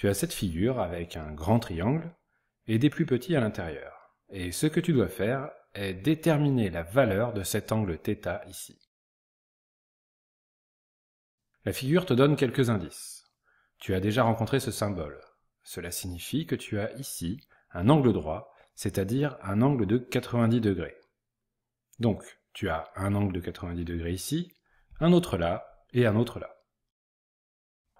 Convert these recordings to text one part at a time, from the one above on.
Tu as cette figure avec un grand triangle et des plus petits à l'intérieur. Et ce que tu dois faire est déterminer la valeur de cet angle θ ici. La figure te donne quelques indices. Tu as déjà rencontré ce symbole. Cela signifie que tu as ici un angle droit, c'est-à-dire un angle de 90 degrés. Donc, tu as un angle de 90 degrés ici, un autre là et un autre là.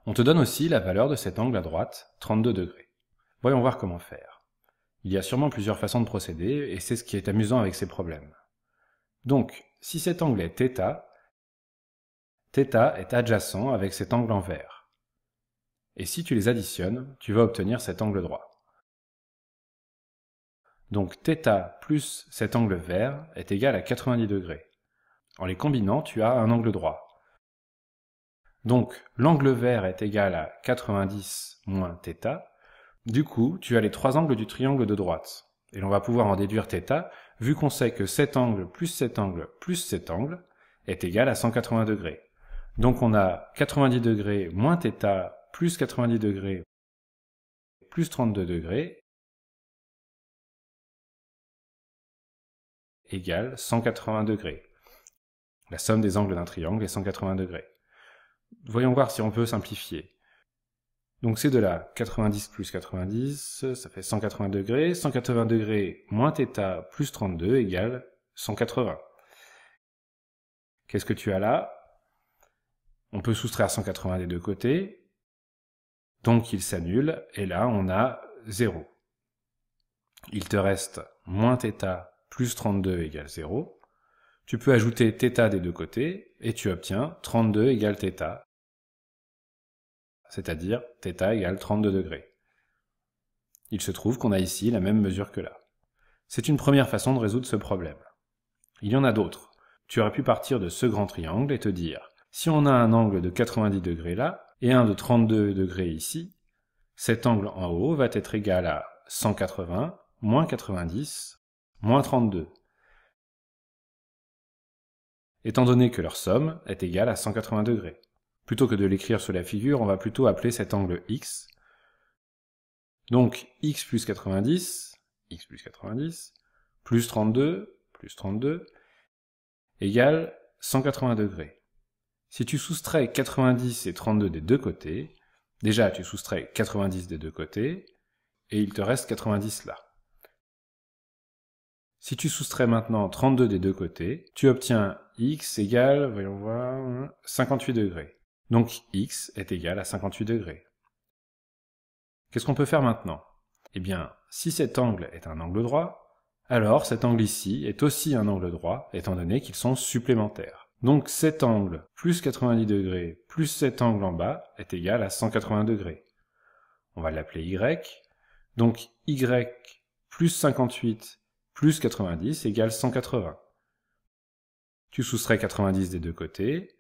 On te donne aussi la valeur de cet angle à droite, 32 degrés. Voyons voir comment faire. Il y a sûrement plusieurs façons de procéder, et c'est ce qui est amusant avec ces problèmes. Donc, si cet angle est θ, θ est adjacent avec cet angle en vert. Et si tu les additionnes, tu vas obtenir cet angle droit. Donc θ plus cet angle vert est égal à 90 degrés. En les combinant, tu as un angle droit, donc l'angle vert est égal à 90 moins θ. Du coup, tu as les trois angles du triangle de droite. Et l'on va pouvoir en déduire θ, vu qu'on sait que cet angle plus cet angle plus cet angle est égal à 180 degrés. Donc on a 90 degrés moins θ plus 90 degrés plus 32 degrés égale 180 degrés. La somme des angles d'un triangle est 180 degrés voyons voir si on peut simplifier. Donc c'est de là, 90 plus 90, ça fait 180 degrés, 180 degrés moins θ plus 32 égale 180. Qu'est-ce que tu as là On peut soustraire 180 des deux côtés, donc il s'annule, et là on a 0. Il te reste moins θ plus 32 égale 0. Tu peux ajouter θ des deux côtés et tu obtiens 32 égale θ, c'est-à-dire θ égale 32 degrés. Il se trouve qu'on a ici la même mesure que là. C'est une première façon de résoudre ce problème. Il y en a d'autres. Tu aurais pu partir de ce grand triangle et te dire, si on a un angle de 90 degrés là, et un de 32 degrés ici, cet angle en haut va être égal à 180 moins 90 moins 32, étant donné que leur somme est égale à 180 degrés. Plutôt que de l'écrire sur la figure, on va plutôt appeler cet angle x. Donc x plus 90, x plus 90, plus 32, plus 32, égale 180 degrés. Si tu soustrais 90 et 32 des deux côtés, déjà tu soustrais 90 des deux côtés, et il te reste 90 là. Si tu soustrais maintenant 32 des deux côtés, tu obtiens x égale, voyons voir, 58 degrés. Donc x est égal à 58 degrés. Qu'est-ce qu'on peut faire maintenant Eh bien, si cet angle est un angle droit, alors cet angle ici est aussi un angle droit, étant donné qu'ils sont supplémentaires. Donc cet angle plus 90 degrés plus cet angle en bas est égal à 180 degrés. On va l'appeler y. Donc y plus 58 plus 90 égale 180. Tu soustrais 90 des deux côtés.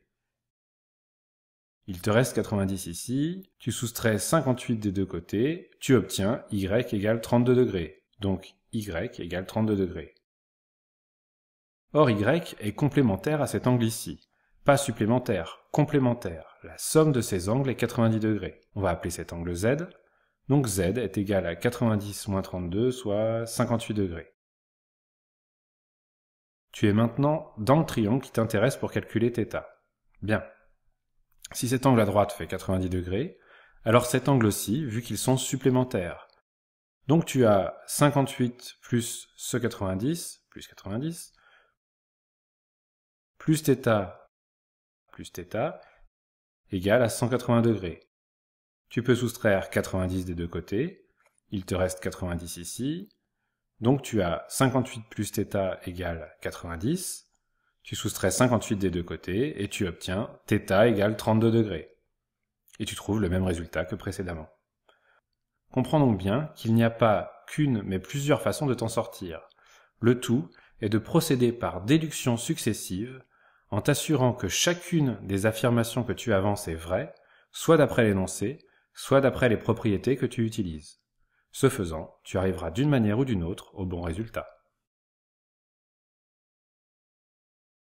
Il te reste 90 ici. Tu soustrais 58 des deux côtés. Tu obtiens y égale 32 degrés. Donc y égale 32 degrés. Or y est complémentaire à cet angle ici. Pas supplémentaire, complémentaire. La somme de ces angles est 90 degrés. On va appeler cet angle z. Donc z est égal à 90 moins 32, soit 58 degrés. Tu es maintenant dans le triangle qui t'intéresse pour calculer θ. Bien. Si cet angle à droite fait 90 degrés, alors cet angle aussi, vu qu'ils sont supplémentaires. Donc tu as 58 plus ce 90, plus 90, plus θ, plus θ, égale à 180 degrés. Tu peux soustraire 90 des deux côtés, il te reste 90 ici, donc tu as 58 plus θ égale 90. Tu soustrais 58 des deux côtés et tu obtiens θ égale 32 degrés. Et tu trouves le même résultat que précédemment. Comprends donc bien qu'il n'y a pas qu'une mais plusieurs façons de t'en sortir. Le tout est de procéder par déduction successive en t'assurant que chacune des affirmations que tu avances est vraie, soit d'après l'énoncé, soit d'après les propriétés que tu utilises. Ce faisant, tu arriveras d'une manière ou d'une autre au bon résultat.